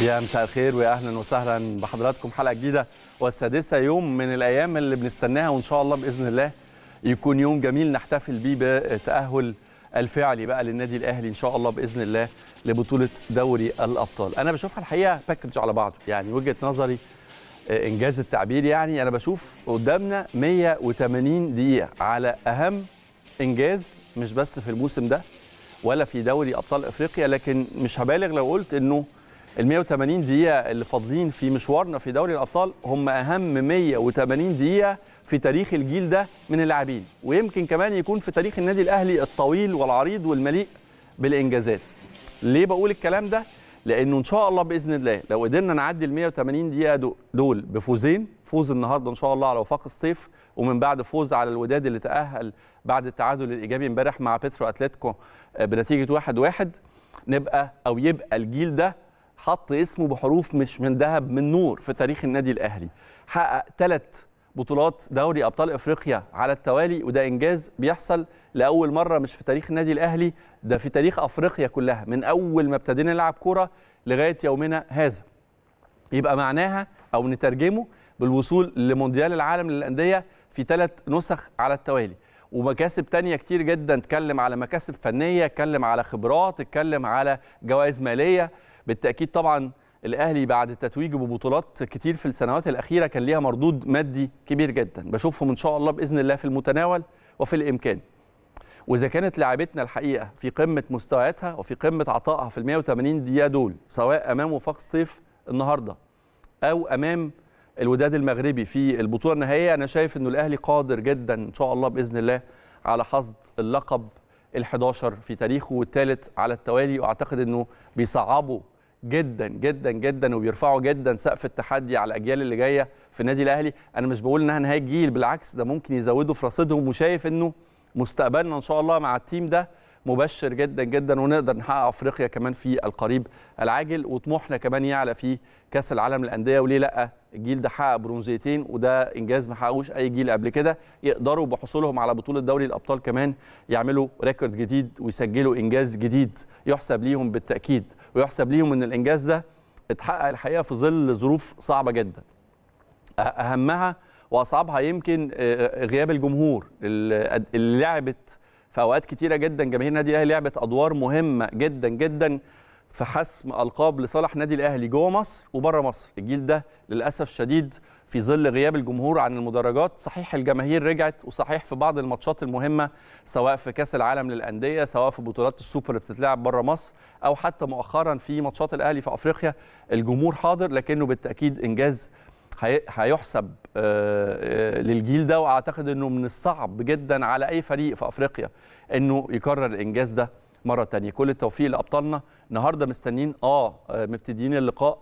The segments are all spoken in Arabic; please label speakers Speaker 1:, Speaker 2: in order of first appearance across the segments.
Speaker 1: يا مساء الخير واهلا وسهلا بحضراتكم حلقه جديده والسادسه يوم من الايام اللي بنستناها وان شاء الله باذن الله يكون يوم جميل نحتفل بيه بتاهل الفعلي بقى للنادي الاهلي ان شاء الله باذن الله لبطوله دوري الابطال انا بشوفها الحقيقه باكج على بعضه يعني وجهه نظري آه، انجاز التعبير يعني انا بشوف قدامنا 180 دقيقه على اهم انجاز مش بس في الموسم ده ولا في دوري ابطال افريقيا لكن مش هبالغ لو قلت انه ال 180 دقيقة اللي فاضلين في مشوارنا في دوري الأبطال هم أهم 180 دقيقة في تاريخ الجيل ده من اللاعبين ويمكن كمان يكون في تاريخ النادي الأهلي الطويل والعريض والمليء بالإنجازات ليه بقول الكلام ده؟ لأنه إن شاء الله بإذن الله لو قدرنا نعدي ال 180 دقيقة دول بفوزين فوز النهاردة إن شاء الله على وفاق الصيف ومن بعد فوز على الوداد اللي تأهل بعد التعادل الإيجابي امبارح مع بيترو أتلتيكو آه، بنتيجة 1-1 نبقى أو يبقى الجيل ده حط اسمه بحروف مش من ذهب من نور في تاريخ النادي الاهلي حقق ثلاث بطولات دوري ابطال افريقيا على التوالي وده انجاز بيحصل لاول مره مش في تاريخ النادي الاهلي ده في تاريخ افريقيا كلها من اول ما ابتدينا نلعب كوره لغايه يومنا هذا يبقى معناها او نترجمه بالوصول لمونديال العالم للانديه في ثلاث نسخ على التوالي ومكاسب تانية كتير جدا اتكلم على مكاسب فنيه اتكلم على خبرات اتكلم على جوائز ماليه بالتاكيد طبعا الاهلي بعد التتويج ببطولات كتير في السنوات الاخيره كان ليها مردود مادي كبير جدا بشوفهم ان شاء الله باذن الله في المتناول وفي الامكان واذا كانت لاعبتنا الحقيقه في قمه مستوياتها وفي قمه عطائها في ال 180 دقيقه دول سواء امام وفاق صيف النهارده او امام الوداد المغربي في البطوله النهائيه انا شايف انه الاهلي قادر جدا ان شاء الله باذن الله على حصد اللقب ال11 في تاريخه والثالث على التوالي واعتقد انه بيصعبوا جدا جدا جدا وبيرفعوا جدا سقف التحدي على الاجيال اللي جايه في النادي الاهلي انا مش بقول انها نهايه جيل بالعكس ده ممكن يزودوا في رصيدهم وشايف انه مستقبلنا ان شاء الله مع التيم ده مبشر جدا جدا ونقدر نحقق افريقيا كمان في القريب العاجل وطموحنا كمان يعلى في كاس العالم للانديه وليه لا الجيل ده حقق برونزيتين وده انجاز ما حققوش اي جيل قبل كده يقدروا بحصولهم على بطوله دوري الابطال كمان يعملوا ريكورد جديد ويسجلوا انجاز جديد يحسب ليهم بالتاكيد ويحسب ليهم ان الانجاز ده اتحقق الحقيقه في ظل ظروف صعبه جدا اهمها واصعبها يمكن غياب الجمهور اللي لعبت في اوقات كتيره جدا جماهير النادي الاهلي لعبت ادوار مهمه جدا جدا في حسم القاب لصالح النادي الاهلي جوه مصر وبره مصر الجيل ده للاسف شديد في ظل غياب الجمهور عن المدرجات صحيح الجماهير رجعت وصحيح في بعض الماتشات المهمه سواء في كاس العالم للانديه سواء في بطولات السوبر اللي بتتلعب بره مصر او حتى مؤخرا في ماتشات الاهلي في افريقيا الجمهور حاضر لكنه بالتاكيد انجاز هيحسب آه، آه، للجيل ده واعتقد انه من الصعب جدا على اي فريق في افريقيا انه يكرر الانجاز ده مره تانية كل التوفيق لابطالنا النهارده مستنيين اه, آه، مبتدئين اللقاء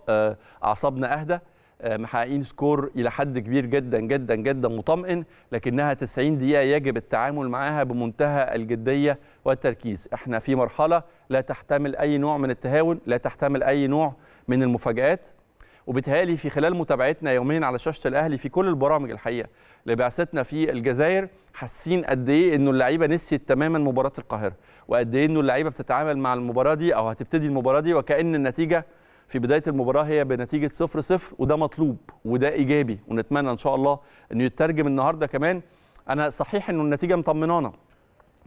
Speaker 1: اعصابنا اهدى آه، محققين سكور الى حد كبير جدا جدا جدا مطمئن لكنها 90 دقيقه يجب التعامل معها بمنتهى الجديه والتركيز احنا في مرحله لا تحتمل اي نوع من التهاون لا تحتمل اي نوع من المفاجات وبتهالي في خلال متابعتنا يوميا على شاشه الاهلي في كل البرامج الحقيقه لبعثتنا في الجزائر حاسين قد ايه انه اللعيبه نسيت تماما مباراه القاهره وقد ايه انه اللعيبه بتتعامل مع المباراه دي او هتبتدي المباراه دي وكان النتيجه في بدايه المباراه هي بنتيجه 0 0 وده مطلوب وده ايجابي ونتمنى ان شاء الله انه يترجم النهارده كمان انا صحيح انه النتيجه مطمنانا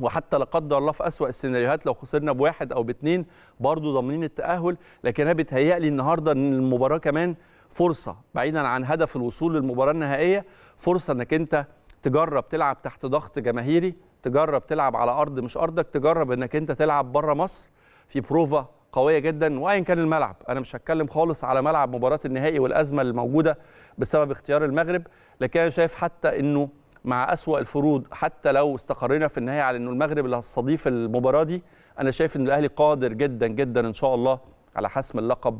Speaker 1: وحتى لا قدر الله في اسوا السيناريوهات لو خسرنا بواحد او باثنين برضه ضامنين التاهل لكن انا بيتهيألي النهارده ان المباراه كمان فرصه بعيدا عن هدف الوصول للمباراه النهائيه فرصه انك انت تجرب تلعب تحت ضغط جماهيري تجرب تلعب على ارض مش ارضك تجرب انك انت تلعب بره مصر في بروفا قويه جدا وايا كان الملعب انا مش هتكلم خالص على ملعب مباراه النهائي والازمه الموجوده بسبب اختيار المغرب لكن انا شايف حتى انه مع أسوأ الفروض حتى لو استقرينا في النهايه على انه المغرب اللي هتستضيف المباراه دي انا شايف ان الاهلي قادر جدا جدا ان شاء الله على حسم اللقب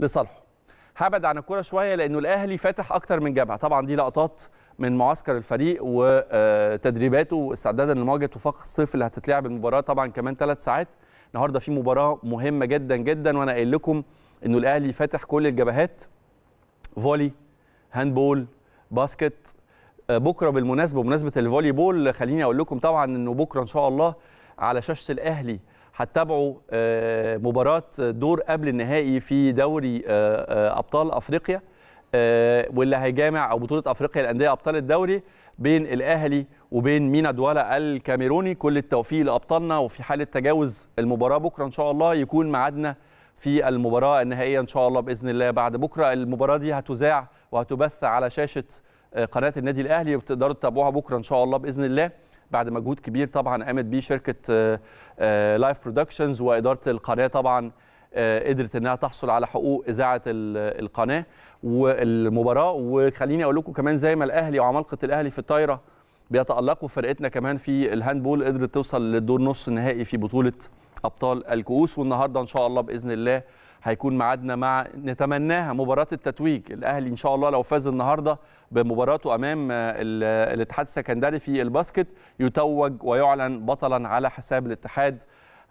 Speaker 1: لصالحه هبعد عن الكوره شويه لانه الاهلي فاتح اكتر من جبهه طبعا دي لقطات من معسكر الفريق وتدريباته واستعدادا لمواجهه وفاق الصيف اللي هتتلعب المباراه طبعا كمان ثلاث ساعات النهارده في مباراه مهمه جدا جدا وانا قايل لكم انه الاهلي فاتح كل الجبهات فولي هاندبول باسكت آه، بكره بالمناسبه بمناسبه الفولي بول خليني اقول لكم طبعا انه بكره ان شاء الله على شاشه الاهلي هتتابعوا آه، مباراه دور قبل النهائي في دوري آه، ابطال افريقيا آه، واللي هيجامع او بطوله افريقيا الانديه ابطال الدوري بين الاهلي وبين مينا دوالا الكاميروني كل التوفيق لابطالنا وفي حاله تجاوز المباراه بكره ان شاء الله يكون معادنا في المباراه النهائيه ان شاء الله باذن الله بعد بكره المباراه دي هتذاع وهتبث على شاشه آه، قناه النادي الاهلي وتقدروا تتابعوها بكره ان شاء الله باذن الله بعد مجهود كبير طبعا قامت بيه شركه لايف آه، برودكشنز واداره القناه طبعا آه، قدرت انها تحصل على حقوق اذاعه القناه والمباراه وخليني اقول لكم كمان زي ما الاهلي وعمالقه الاهلي في الطايره بيتالقوا فرقتنا كمان في الهاندبول قدرت توصل للدور نص النهائي في بطوله ابطال الكؤوس والنهارده ان شاء الله باذن الله هيكون معادنا مع نتمناها مباراه التتويج الاهلي ان شاء الله لو فاز النهارده بمباراته امام الاتحاد السكندري في الباسكت يتوج ويعلن بطلا على حساب الاتحاد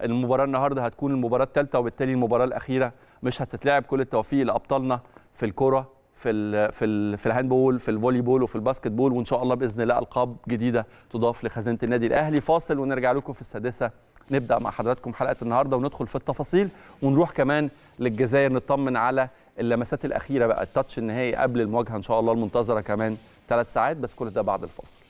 Speaker 1: المباراه النهارده هتكون المباراه الثالثه وبالتالي المباراه الاخيره مش هتتلعب كل التوفيق لابطالنا في الكره في الـ في الـ في الهاندبول في الفولي بول وفي الباسكت بول وان شاء الله باذن الله القاب جديده تضاف لخزينه النادي الاهلي فاصل ونرجع لكم في السادسه نبدا مع حضراتكم حلقه النهارده وندخل في التفاصيل ونروح كمان للجزائر نطمن على اللمسات الاخيره بقى التاتش النهائي قبل المواجهه ان شاء الله المنتظره كمان ثلاث ساعات بس كل ده بعد الفاصل